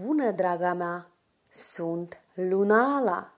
Bună, draga mea! Sunt Lunala!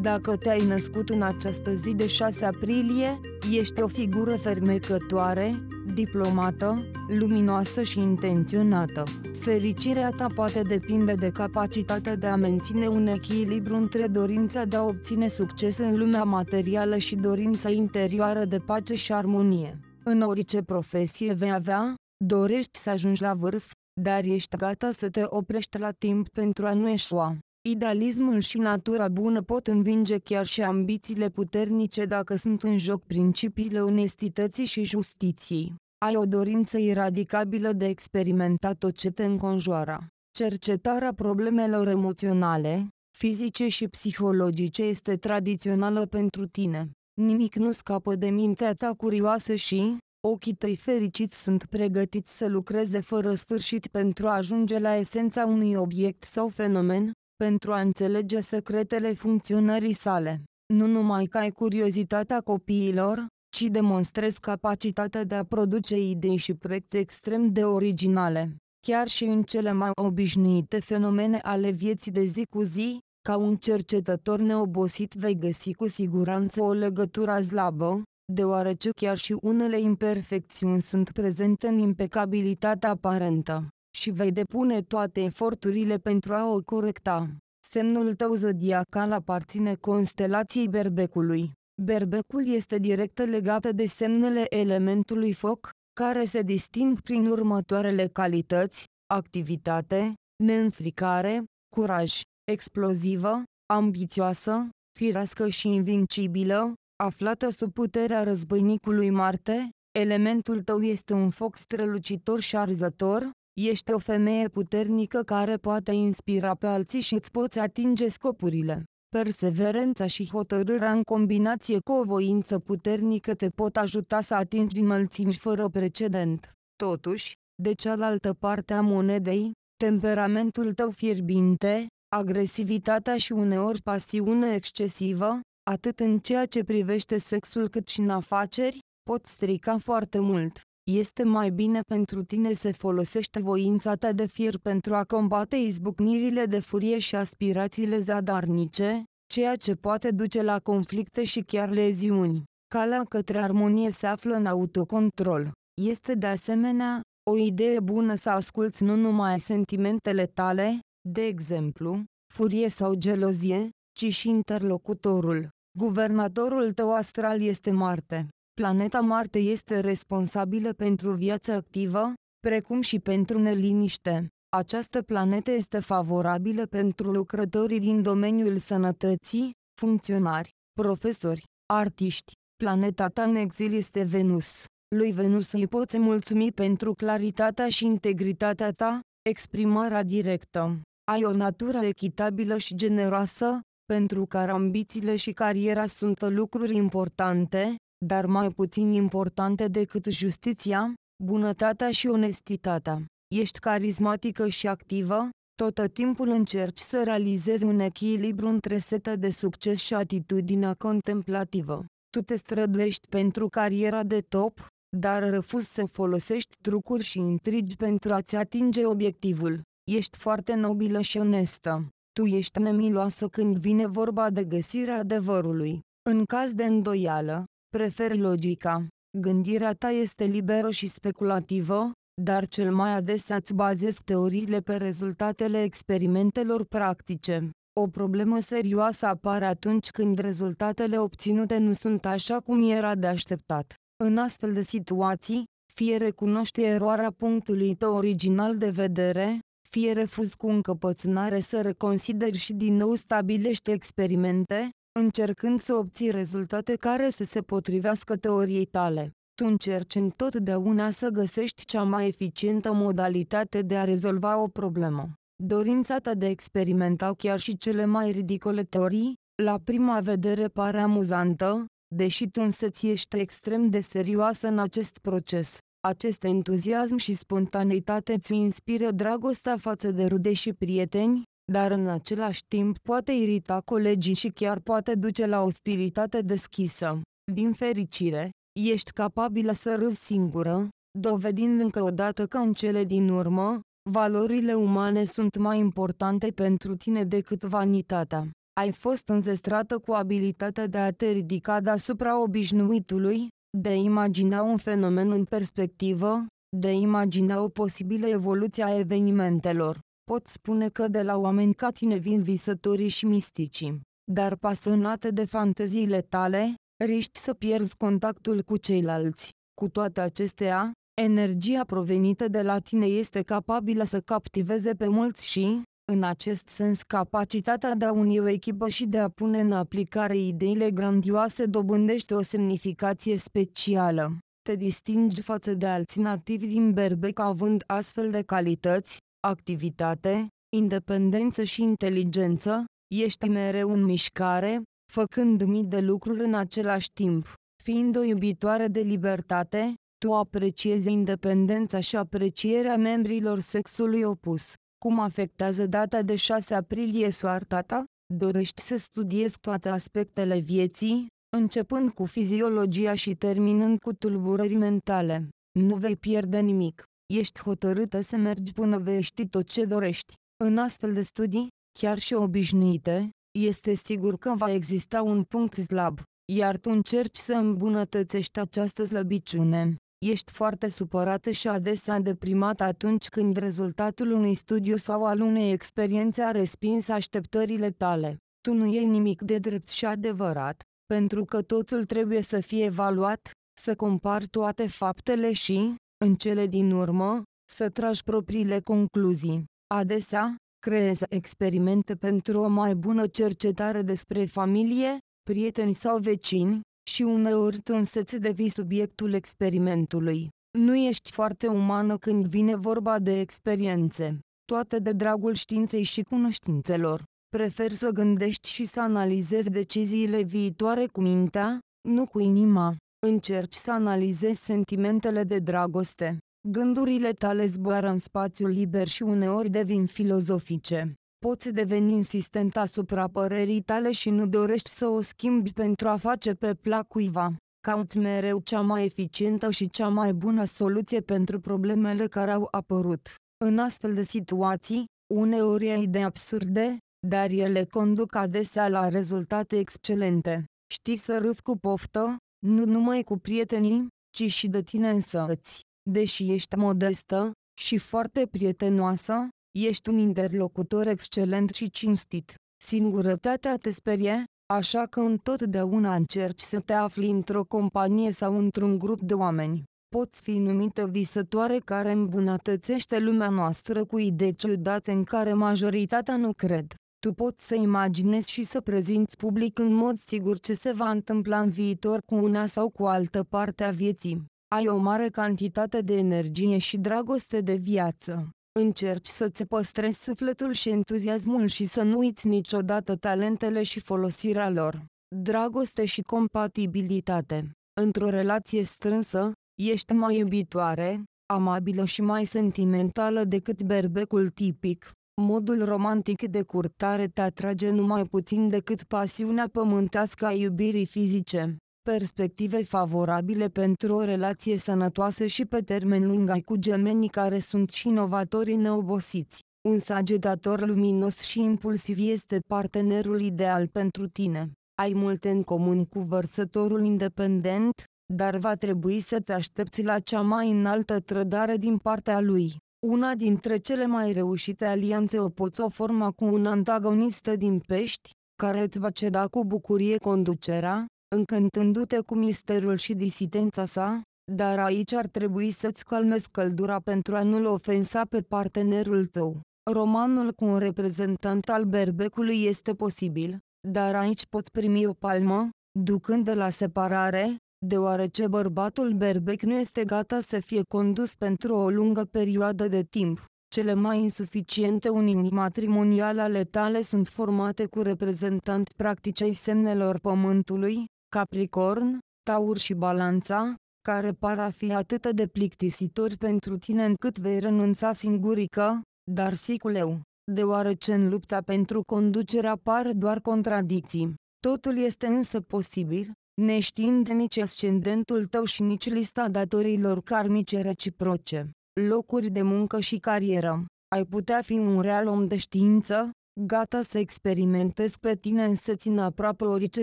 Dacă te-ai născut în această zi de 6 aprilie, ești o figură fermecătoare, diplomată, luminoasă și intenționată. Fericirea ta poate depinde de capacitatea de a menține un echilibru între dorința de a obține succes în lumea materială și dorința interioară de pace și armonie. În orice profesie vei avea, dorești să ajungi la vârf, dar ești gata să te oprești la timp pentru a nu eșua. Idealismul și natura bună pot învinge chiar și ambițiile puternice dacă sunt în joc principiile onestității și justiției. Ai o dorință iradicabilă de experimenta tot ce te înconjoară. Cercetarea problemelor emoționale, fizice și psihologice este tradițională pentru tine. Nimic nu scapă de mintea ta curioasă și, Ochii tăi fericiți sunt pregătiți să lucreze fără sfârșit pentru a ajunge la esența unui obiect sau fenomen, pentru a înțelege secretele funcționării sale. Nu numai că ai curiozitatea copiilor, ci demonstrezi capacitatea de a produce idei și proiecte extrem de originale, chiar și în cele mai obișnuite fenomene ale vieții de zi cu zi, ca un cercetător neobosit vei găsi cu siguranță o legătură slabă, deoarece chiar și unele imperfecțiuni sunt prezente în impecabilitatea aparentă și vei depune toate eforturile pentru a o corecta. Semnul tău zodiacal aparține constelației berbecului. Berbecul este direct legat de semnele elementului foc, care se disting prin următoarele calități, activitate, neînfricare, curaj, explozivă, ambițioasă, firească și invincibilă, aflată sub puterea războinicului Marte, elementul tău este un foc strălucitor și arzător, ești o femeie puternică care poate inspira pe alții și îți poți atinge scopurile. Perseverența și hotărârea în combinație cu o voință puternică te pot ajuta să atingi înălțimi fără precedent. Totuși, de cealaltă parte a monedei, temperamentul tău fierbinte, agresivitatea și uneori pasiune excesivă, atât în ceea ce privește sexul cât și în afaceri, pot strica foarte mult. Este mai bine pentru tine să folosești voința ta de fier pentru a combate izbucnirile de furie și aspirațiile zadarnice, ceea ce poate duce la conflicte și chiar leziuni. Calea către armonie se află în autocontrol. Este de asemenea o idee bună să asculți nu numai sentimentele tale, de exemplu, furie sau gelozie, ci și interlocutorul. Guvernatorul tău astral este Marte. Planeta Marte este responsabilă pentru viața activă, precum și pentru neliniște. Această planetă este favorabilă pentru lucrătorii din domeniul sănătății, funcționari, profesori, artiști. Planeta ta în exil este Venus. Lui Venus îi poți mulțumi pentru claritatea și integritatea ta, exprimarea directă. Ai o natură echitabilă și generoasă, pentru că ambițiile și cariera sunt lucruri importante, dar mai puțin importante decât justiția, bunătatea și onestitatea. Ești carismatică și activă, tot timpul încerci să realizezi un echilibru între setă de succes și atitudinea contemplativă. Tu te străduiești pentru cariera de top, dar refuzi să folosești trucuri și intrigi pentru a-ți atinge obiectivul. Ești foarte nobilă și onestă. Tu ești nemiloasă când vine vorba de găsirea adevărului. În caz de îndoială, preferi logica. Gândirea ta este liberă și speculativă, dar cel mai adesea îți bazezi teoriile pe rezultatele experimentelor practice. O problemă serioasă apare atunci când rezultatele obținute nu sunt așa cum era de așteptat. În astfel de situații, fie recunoști eroarea punctului tău original de vedere, fie refuz cu încăpățânare să reconsideri și din nou stabilești experimente, încercând să obții rezultate care să se potrivească teoriei tale. Tu încerci întotdeauna să găsești cea mai eficientă modalitate de a rezolva o problemă. Dorința ta de a experimenta chiar și cele mai ridicole teorii, la prima vedere pare amuzantă, deși tu însă ți ești extrem de serioasă în acest proces. Acest entuziasm și spontaneitate îți inspiră dragostea față de rude și prieteni, dar în același timp poate irita colegii și chiar poate duce la ostilitate deschisă. Din fericire, ești capabilă să râzi singură, dovedind încă o dată că în cele din urmă, valorile umane sunt mai importante pentru tine decât vanitatea. Ai fost înzestrată cu abilitatea de a te ridica deasupra obișnuitului, de a imagina un fenomen în perspectivă, de a imagina o posibilă evoluție a evenimentelor. Pot spune că de la oameni ca tine vin visătorii și mistici, dar pasionate de fanteziile tale, riști să pierzi contactul cu ceilalți. Cu toate acestea, energia provenită de la tine este capabilă să captiveze pe mulți și, în acest sens, capacitatea de a uni o echipă și de a pune în aplicare ideile grandioase dobândește o semnificație specială. Te distingi față de alți nativi din Berbec având astfel de calități, activitate, independență și inteligență, ești mereu în mișcare, făcând mii de lucruri în același timp. Fiind o iubitoare de libertate, tu apreciezi independența și aprecierea membrilor sexului opus. Cum afectează data de 6 aprilie soarta ta? Dorești să studiezi toate aspectele vieții, începând cu fiziologia și terminând cu tulburări mentale. Nu vei pierde nimic. Ești hotărâtă să mergi până vei ști tot ce dorești. În astfel de studii, chiar și obișnuite, este sigur că va exista un punct slab, iar tu încerci să îmbunătățești această slăbiciune. Ești foarte supărată și adesea deprimat atunci când rezultatul unui studiu sau al unei experiențe a respins așteptările tale. Tu nu iei nimic de drept și adevărat, pentru că totul trebuie să fie evaluat, să compari toate faptele și, în cele din urmă, să tragi propriile concluzii. Adesea, creezi experimente pentru o mai bună cercetare despre familie, prieteni sau vecini, și uneori însă îți devii subiectul experimentului. Nu ești foarte umană când vine vorba de experiențe, toate de dragul științei și cunoștințelor. Prefer să gândești și să analizezi deciziile viitoare cu mintea, nu cu inima. Încerci să analizezi sentimentele de dragoste. Gândurile tale zboară în spațiu liber și uneori devin filozofice poți deveni insistent asupra părerii tale și nu dorești să o schimbi pentru a face pe plac cuiva. Cauți mereu cea mai eficientă și cea mai bună soluție pentru problemele care au apărut. În astfel de situații, uneori ai idei absurde, dar ele conduc adesea la rezultate excelente. Știi să râzi cu poftă, nu numai cu prietenii, ci și de tine însăți. Deși ești modestă și foarte prietenoasă, Ești un interlocutor excelent și cinstit. Singurătatea te sperie, așa că întotdeauna încerci să te afli într-o companie sau într-un grup de oameni. Poți fi numită visătoare care îmbunătățește lumea noastră cu idei ciudate în care majoritatea nu cred. Tu poți să imaginezi și să prezinți public în mod sigur ce se va întâmpla în viitor cu una sau cu altă parte a vieții. Ai o mare cantitate de energie și dragoste de viață. Încerci să-ți păstrezi sufletul și entuziasmul și să nu uiți niciodată talentele și folosirea lor. Dragoste și compatibilitate. Într-o relație strânsă, ești mai iubitoare, amabilă și mai sentimentală decât berbecul tipic. Modul romantic de curtare te atrage numai puțin decât pasiunea pământească a iubirii fizice perspective favorabile pentru o relație sănătoasă și pe termen lung ai cu gemenii care sunt și inovatorii neobosiți. Un sagetator luminos și impulsiv este partenerul ideal pentru tine. Ai multe în comun cu vărsătorul independent, dar va trebui să te aștepți la cea mai înaltă trădare din partea lui. Una dintre cele mai reușite alianțe o poți o forma cu un antagonist din pești, care îți va ceda cu bucurie conducerea, încântându-te cu misterul și disidența sa, dar aici ar trebui să-ți calmezi căldura pentru a nu-l ofensa pe partenerul tău. Romanul cu un reprezentant al berbecului este posibil, dar aici poți primi o palmă, ducând la separare, deoarece bărbatul berbec nu este gata să fie condus pentru o lungă perioadă de timp. Cele mai insuficiente unii matrimoniale ale tale sunt formate cu reprezentant practicei semnelor pământului, Capricorn, Taur și Balanța, care par a fi atât de plictisitori pentru tine încât vei renunța singurică, dar siculeu, deoarece în lupta pentru conducere apar doar contradicții. Totul este însă posibil, neștiind nici ascendentul tău și nici lista datorilor karmice reciproce, locuri de muncă și carieră. Ai putea fi un real om de știință, gata să experimentez pe tine însăți în aproape orice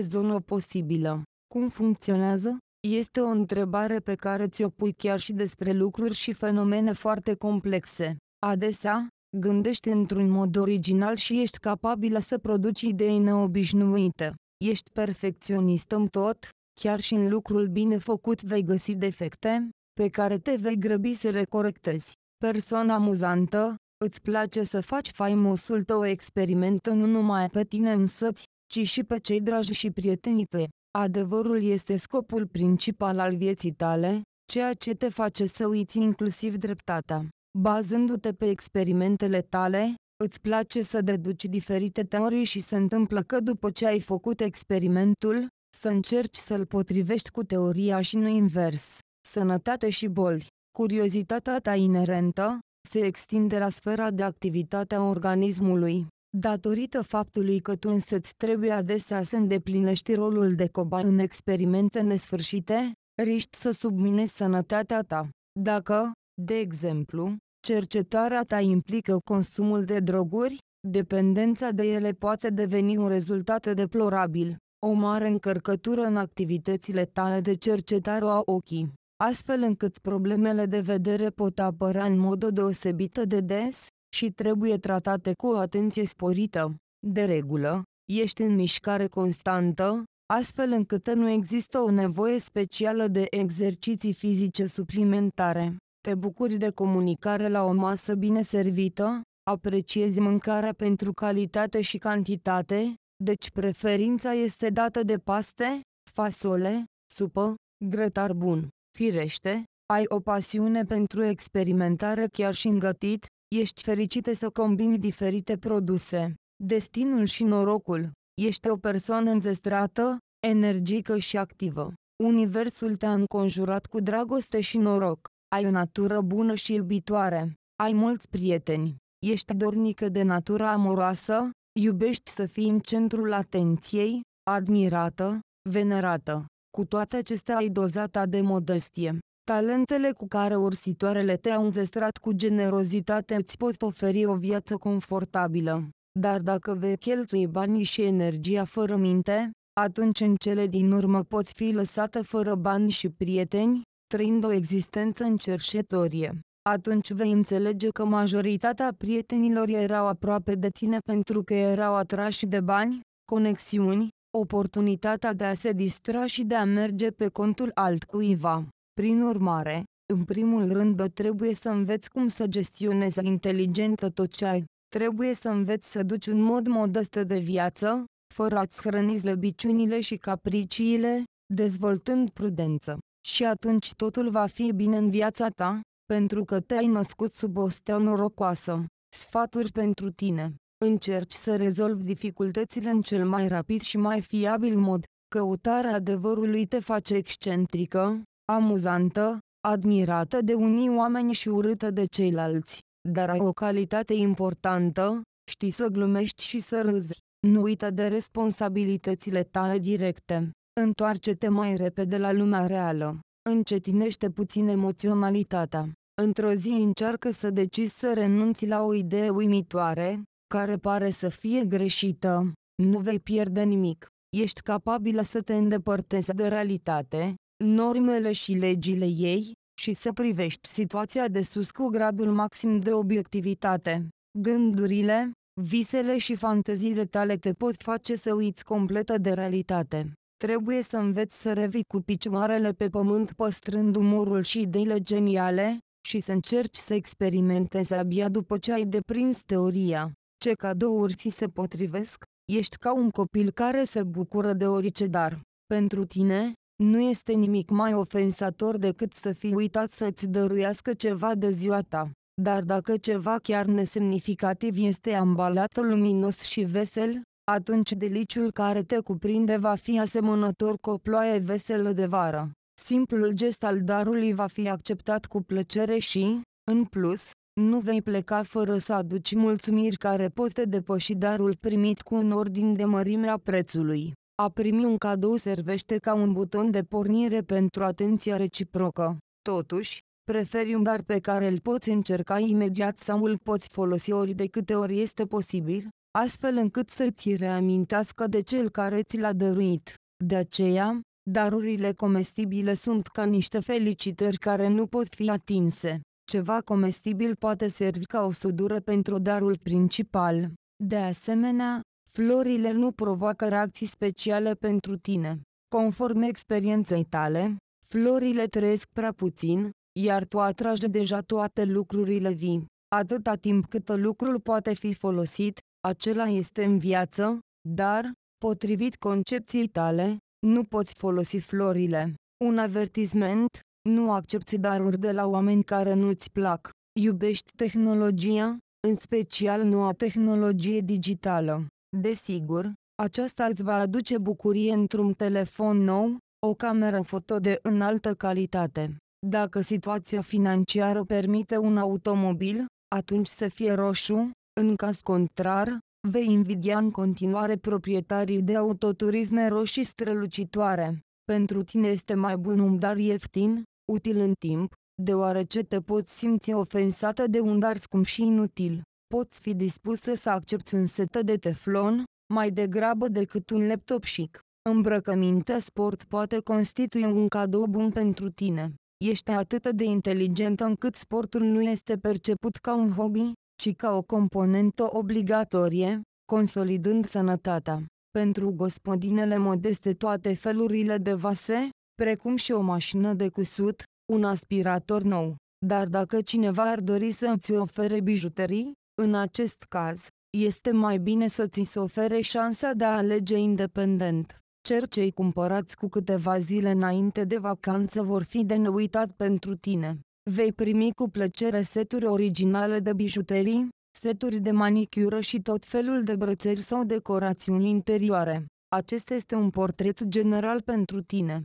zonă posibilă. Cum funcționează? Este o întrebare pe care ți-o pui chiar și despre lucruri și fenomene foarte complexe. Adesea, gândești într-un mod original și ești capabilă să produci idei neobișnuite. Ești perfecționist în tot, chiar și în lucrul bine făcut vei găsi defecte, pe care te vei grăbi să le corectezi. Persoană amuzantă, Îți place să faci faimosul tău experiment, nu numai pe tine însăți, ci și pe cei dragi și prietenii tăi. Adevărul este scopul principal al vieții tale, ceea ce te face să uiți inclusiv dreptatea. Bazându-te pe experimentele tale, îți place să deduci diferite teorii și se întâmplă că după ce ai făcut experimentul, să încerci să-l potrivești cu teoria și nu invers. Sănătate și boli. Curiozitatea ta inerentă, se extinde la sfera de activitate a organismului. Datorită faptului că tu însă-ți trebuie adesea să îndeplinești rolul de coban în experimente nesfârșite, riști să subminezi sănătatea ta. Dacă, de exemplu, cercetarea ta implică consumul de droguri, dependența de ele poate deveni un rezultat deplorabil. O mare încărcătură în activitățile tale de cercetare a ochii astfel încât problemele de vedere pot apărea în mod deosebită de des și trebuie tratate cu o atenție sporită. De regulă, ești în mișcare constantă, astfel încât nu există o nevoie specială de exerciții fizice suplimentare. Te bucuri de comunicare la o masă bine servită, apreciezi mâncarea pentru calitate și cantitate, deci preferința este dată de paste, fasole, supă, grătar bun. Firește, ai o pasiune pentru experimentare chiar și în gătit, ești fericită să combini diferite produse. Destinul și norocul. Ești o persoană înzestrată, energică și activă. Universul te-a înconjurat cu dragoste și noroc. Ai o natură bună și iubitoare. Ai mulți prieteni. Ești dornică de natură amoroasă, iubești să fii în centrul atenției, admirată, venerată. Cu toate acestea ai dozata de modestie. Talentele cu care ursitoarele te-au înzestrat cu generozitate îți pot oferi o viață confortabilă. Dar dacă vei cheltui banii și energia fără minte, atunci în cele din urmă poți fi lăsată fără bani și prieteni, trăind o existență încerșetorie. Atunci vei înțelege că majoritatea prietenilor erau aproape de tine pentru că erau atrași de bani, conexiuni, oportunitatea de a se distra și de a merge pe contul altcuiva. Prin urmare, în primul rând trebuie să înveți cum să gestionezi inteligentă tot ce ai. Trebuie să înveți să duci un mod modest de viață, fără a-ți hrăni slăbiciunile și capriciile, dezvoltând prudență. Și atunci totul va fi bine în viața ta, pentru că te-ai născut sub o stea norocoasă. Sfaturi pentru tine Încerci să rezolvi dificultățile în cel mai rapid și mai fiabil mod. Căutarea adevărului te face excentrică, amuzantă, admirată de unii oameni și urâtă de ceilalți, dar ai o calitate importantă, știi să glumești și să râzi. Nu uită de responsabilitățile tale directe. Întoarce-te mai repede la lumea reală. Încetinește puțin emoționalitatea. Într-o zi încearcă să decizi să renunți la o idee uimitoare, care pare să fie greșită, nu vei pierde nimic. Ești capabilă să te îndepărtezi de realitate, normele și legile ei, și să privești situația de sus cu gradul maxim de obiectivitate. Gândurile, visele și fanteziile tale te pot face să uiți completă de realitate. Trebuie să înveți să revii cu picioarele pe pământ păstrând umorul și ideile geniale, și să încerci să experimentezi abia după ce ai deprins teoria. Ce cadouri ți se potrivesc? Ești ca un copil care se bucură de orice dar. Pentru tine, nu este nimic mai ofensator decât să fii uitat să-ți dăruiască ceva de ziua ta. Dar dacă ceva chiar nesemnificativ este ambalat luminos și vesel, atunci deliciul care te cuprinde va fi asemănător cu o ploaie veselă de vară. Simplul gest al darului va fi acceptat cu plăcere și, în plus, nu vei pleca fără să aduci mulțumiri care pot te depăși darul primit cu un ordin de mărimea prețului. A primi un cadou servește ca un buton de pornire pentru atenția reciprocă. Totuși, preferi un dar pe care îl poți încerca imediat sau îl poți folosi ori de câte ori este posibil, astfel încât să-ți reamintească de cel care ți l-a dăruit. De aceea, darurile comestibile sunt ca niște felicitări care nu pot fi atinse. Ceva comestibil poate servi ca o sudură pentru darul principal. De asemenea, florile nu provoacă reacții speciale pentru tine. Conform experienței tale, florile trăiesc prea puțin, iar tu atragi deja toate lucrurile vii. Atâta timp cât lucrul poate fi folosit, acela este în viață, dar, potrivit concepției tale, nu poți folosi florile. Un avertisment, nu accepti daruri de la oameni care nu-ți plac. Iubești tehnologia, în special noua tehnologie digitală. Desigur, aceasta îți va aduce bucurie într-un telefon nou, o cameră foto de înaltă calitate. Dacă situația financiară permite un automobil, atunci să fie roșu, în caz contrar, vei invidia în continuare proprietarii de autoturisme roșii strălucitoare. Pentru tine este mai bun un dar ieftin, util în timp, deoarece te poți simți ofensată de un dar scump și inutil. Poți fi dispusă să accepti un set de teflon, mai degrabă decât un laptop chic. Îmbrăcămintea sport poate constitui un cadou bun pentru tine. Ești atât de inteligentă încât sportul nu este perceput ca un hobby, ci ca o componentă obligatorie, consolidând sănătatea. Pentru gospodinele modeste toate felurile de vase, precum și o mașină de cusut, un aspirator nou. Dar dacă cineva ar dori să îți ofere bijuterii, în acest caz, este mai bine să ți se ofere șansa de a alege independent. Cer cei cumpărați cu câteva zile înainte de vacanță vor fi de neuitat pentru tine. Vei primi cu plăcere seturi originale de bijuterii, seturi de manicură și tot felul de brățări sau decorațiuni interioare. Acesta este un portret general pentru tine